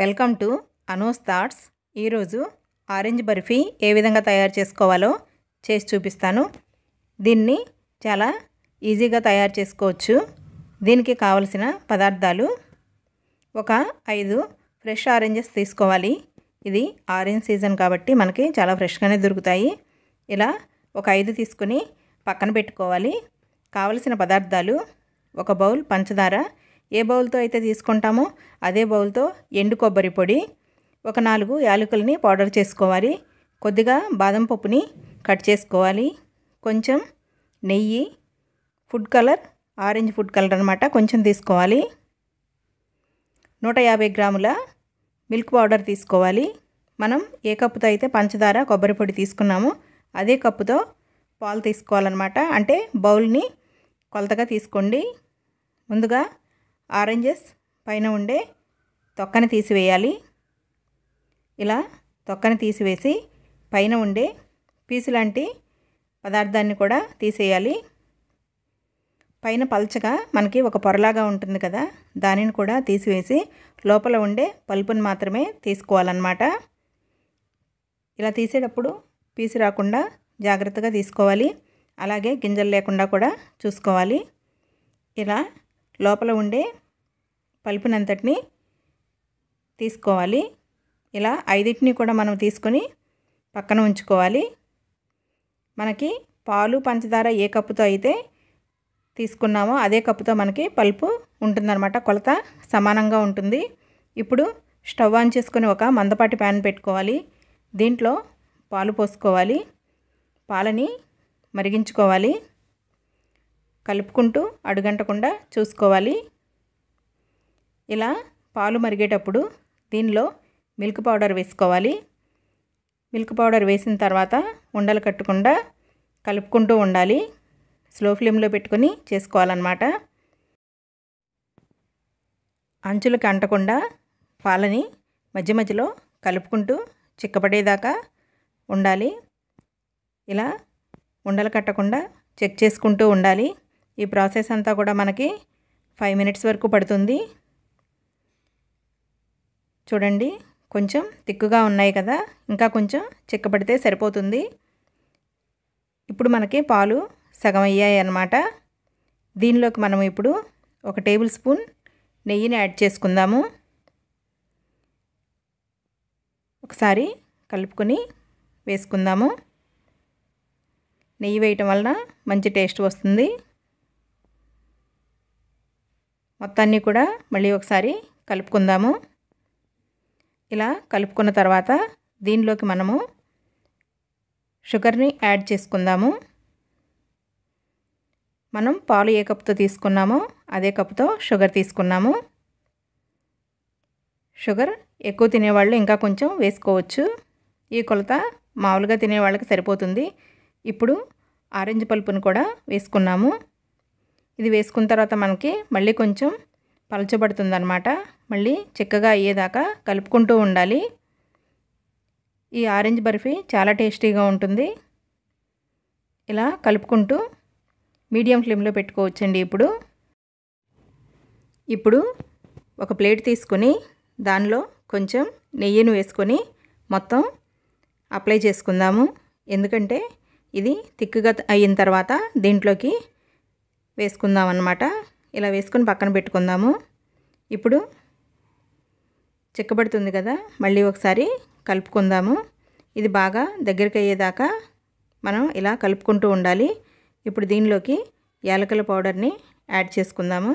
welcome to అనోస్ thoughts ఈరోజు orange barfi ఏ విధంగా తయారు చేసుకోవాలో చేసి చూపిస్తాను దీన్ని చాలా ఈజీగా తయారు చేసుకోవచ్చు దీనికి కావలసిన పదార్థాలు ఒక ఐదు ఫ్రెష్ ఆరెంజెస్ తీసుకోవాలి ఇది ఆరెంజ్ సీజన్ కాబట్టి మనకి చాలా ఫ్రెష్గానే దొరుకుతాయి ఇలా ఒక ఐదు తీసుకుని పక్కన పెట్టుకోవాలి కావలసిన పదార్థాలు ఒక బౌల్ పంచదార ఏ బౌల్తో అయితే తీసుకుంటామో అదే బౌల్తో ఎండు కొబ్బరి పొడి ఒక నాలుగు యాలకులని పౌడర్ చేసుకోవాలి కొద్దిగా బాదం పప్పుని కట్ చేసుకోవాలి కొంచెం నెయ్యి food colour orange food colour అనమాట కొంచెం తీసుకోవాలి నూట యాభై గ్రాముల మిల్క్ పౌడర్ తీసుకోవాలి మనం ఏ కప్పుతో అయితే పంచదార కొబ్బరి పొడి తీసుకున్నామో అదే కప్పుతో పాలు తీసుకోవాలన్నమాట అంటే బౌల్ని కొలతగా తీసుకోండి ముందుగా ఆరెంజెస్ పైన ఉండే తొక్కని తీసివేయాలి ఇలా తొక్కని తీసివేసి పైన ఉండే పీసు లాంటి పదార్థాన్ని కూడా తీసేయాలి పైన పలచగా మనకి ఒక పొరలాగా ఉంటుంది కదా దానిని కూడా తీసివేసి లోపల ఉండే పలుపుని మాత్రమే తీసుకోవాలన్నమాట ఇలా తీసేటప్పుడు పీసు రాకుండా జాగ్రత్తగా తీసుకోవాలి అలాగే గింజలు లేకుండా కూడా చూసుకోవాలి ఇలా లోపల ఉండే పలుపునంతటిని తీసుకోవాలి ఇలా ఐదింటిని కూడా మనం తీసుకొని పక్కన ఉంచుకోవాలి మనకి పాలు పంచదార ఏ కప్పుతో అయితే తీసుకున్నామో అదే కప్పుతో మనకి పలుపు ఉంటుందన్నమాట కొలత సమానంగా ఉంటుంది ఇప్పుడు స్టవ్ ఆన్ చేసుకుని ఒక మందపాటి ప్యాన్ పెట్టుకోవాలి దీంట్లో పాలు పోసుకోవాలి పాలని మరిగించుకోవాలి కలుపుకుంటూ అడుగంటకుండా చూసుకోవాలి ఇలా పాలు మరిగేటప్పుడు దీనిలో మిల్క్ పౌడర్ వేసుకోవాలి మిల్క్ పౌడర్ వేసిన తర్వాత ఉండలు కట్టకుండా కలుపుకుంటూ ఉండాలి స్లో ఫ్లేమ్లో పెట్టుకొని చేసుకోవాలన్నమాట అంచులకు అంటకుండా పాలని మధ్య మధ్యలో కలుపుకుంటూ చిక్కపడేదాకా ఉండాలి ఇలా ఉండలు కట్టకుండా చెక్ చేసుకుంటూ ఉండాలి ఈ ప్రాసెస్ అంతా కూడా మనకి ఫైవ్ మినిట్స్ వరకు పడుతుంది చూడండి కొంచెం తిక్కుగా ఉన్నాయి కదా ఇంకా కొంచెం చిక్కపడితే సరిపోతుంది ఇప్పుడు మనకి పాలు సగం అయ్యాయి అన్నమాట దీనిలోకి మనం ఇప్పుడు ఒక టేబుల్ స్పూన్ నెయ్యిని యాడ్ చేసుకుందాము ఒకసారి కలుపుకొని వేసుకుందాము నెయ్యి వేయటం వలన మంచి టేస్ట్ వస్తుంది మొత్తాన్ని కూడా మళ్ళీ ఒకసారి కలుపుకుందాము ఇలా కలుపుకున్న తర్వాత దీనిలోకి మనము షుగర్ని యాడ్ చేసుకుందాము మనం పాలు ఏ కప్తో తీసుకున్నామో అదే కప్తో షుగర్ తీసుకున్నాము షుగర్ ఎక్కువ తినేవాళ్ళు ఇంకా కొంచెం వేసుకోవచ్చు ఈ కొలత మామూలుగా తినే వాళ్ళకి సరిపోతుంది ఇప్పుడు ఆరెంజ్ పలుపును కూడా వేసుకున్నాము ఇది వేసుకున్న తర్వాత మనకి మళ్ళీ కొంచెం అనమాట మళ్ళీ చిక్కగా అయ్యేదాకా కలుపుకుంటూ ఉండాలి ఈ ఆరెంజ్ బర్ఫీ చాలా టేస్టీగా ఉంటుంది ఇలా కలుపుకుంటూ మీడియం ఫ్లేమ్లో పెట్టుకోవచ్చండి ఇప్పుడు ఇప్పుడు ఒక ప్లేట్ తీసుకొని దానిలో కొంచెం నెయ్యిని వేసుకొని మొత్తం అప్లై చేసుకుందాము ఎందుకంటే ఇది తిక్కుగా అయిన తర్వాత దీంట్లోకి వేసుకుందాం అన్నమాట ఇలా వేసుకొని పక్కన పెట్టుకుందాము ఇప్పుడు చిక్కబడుతుంది కదా మళ్ళీ ఒకసారి కలుపుకుందాము ఇది బాగా దగ్గరికి అయ్యేదాకా మనం ఇలా కలుపుకుంటూ ఉండాలి ఇప్పుడు దీనిలోకి యాలకల పౌడర్ని యాడ్ చేసుకుందాము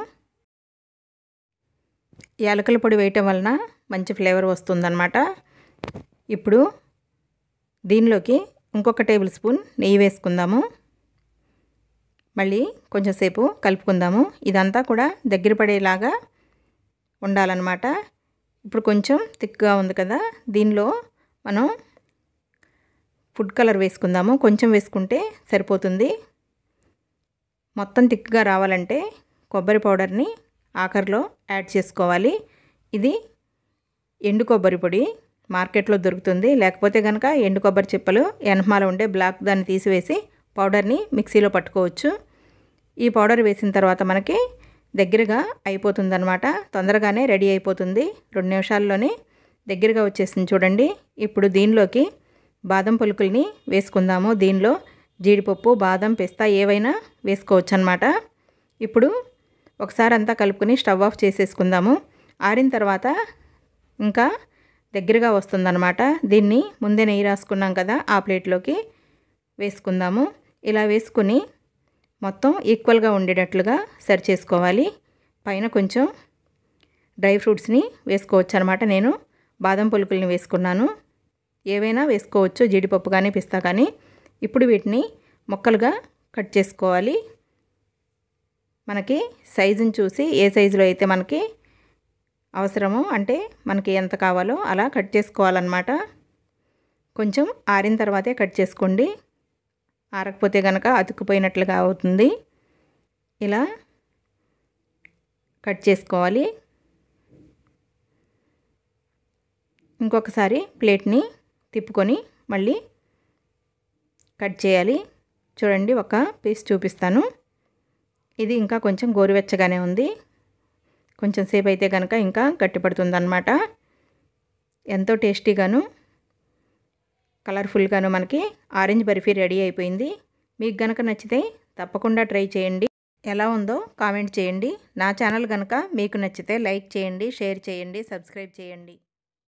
యాలకల పొడి వేయటం వలన మంచి ఫ్లేవర్ వస్తుందన్నమాట ఇప్పుడు దీనిలోకి ఇంకొక టేబుల్ స్పూన్ నెయ్యి వేసుకుందాము మళ్ళీ కొంచెంసేపు కలుపుకుందాము ఇదంతా కూడా దగ్గర పడేలాగా ఉండాలన్నమాట ఇప్పుడు కొంచెం థిక్గా ఉంది కదా దీనిలో మనం ఫుడ్ కలర్ వేసుకుందాము కొంచెం వేసుకుంటే సరిపోతుంది మొత్తం థిక్గా రావాలంటే కొబ్బరి పౌడర్ని ఆఖరిలో యాడ్ చేసుకోవాలి ఇది ఎండు కొబ్బరి పొడి మార్కెట్లో దొరుకుతుంది లేకపోతే కనుక ఎండు కొబ్బరి చిప్పలు ఎనమాల ఉండే బ్లాక్ దాన్ని తీసివేసి పౌడర్ని మిక్సీలో పట్టుకోవచ్చు ఈ పౌడర్ వేసిన తర్వాత మనకి దగ్గరగా అయిపోతుందనమాట తొందరగానే రెడీ అయిపోతుంది రెండు నిమిషాల్లోనే దగ్గరగా వచ్చేసింది చూడండి ఇప్పుడు దీనిలోకి బాదం పులుకుల్ని వేసుకుందాము దీనిలో జీడిపప్పు బాదం పిస్తా ఏవైనా వేసుకోవచ్చు అనమాట ఇప్పుడు ఒకసారి అంతా కలుపుకొని స్టవ్ ఆఫ్ చేసేసుకుందాము ఆరిన తర్వాత ఇంకా దగ్గరగా వస్తుందనమాట దీన్ని ముందే నెయ్యి రాసుకున్నాం కదా ఆ ప్లేట్లోకి వేసుకుందాము ఇలా వేసుకుని మొత్తం ఈక్వల్గా ఉండేటట్లుగా సరి చేసుకోవాలి పైన కొంచెం డ్రై ఫ్రూట్స్ని వేసుకోవచ్చు అనమాట నేను బాదం పులుకుల్ని వేసుకున్నాను ఏవైనా వేసుకోవచ్చు జీడిపప్పు కానీ పిస్తా కానీ ఇప్పుడు వీటిని ముక్కలుగా కట్ చేసుకోవాలి మనకి సైజుని చూసి ఏ సైజులో అయితే మనకి అవసరమో అంటే మనకి ఎంత కావాలో అలా కట్ చేసుకోవాలన్నమాట కొంచెం ఆరిన తర్వాతే కట్ చేసుకోండి ఆరకపోతే కనుక అతుక్కుపోయినట్లుగా అవుతుంది ఇలా కట్ చేసుకోవాలి ఇంకొకసారి ప్లేట్ని తిప్పుకొని మళ్ళీ కట్ చేయాలి చూడండి ఒక పీస్ చూపిస్తాను ఇది ఇంకా కొంచెం గోరువెచ్చగానే ఉంది కొంచెం సేపు అయితే కనుక ఇంకా గట్టిపడుతుందన్నమాట ఎంతో టేస్టీగాను కలర్ఫుల్గాను మనకి ఆరెంజ్ బర్ఫీ రెడీ అయిపోయింది మీకు గనక నచ్చితే తప్పకుండా ట్రై చేయండి ఎలా ఉందో కామెంట్ చేయండి నా ఛానల్ కనుక మీకు నచ్చితే లైక్ చేయండి షేర్ చేయండి సబ్స్క్రైబ్ చేయండి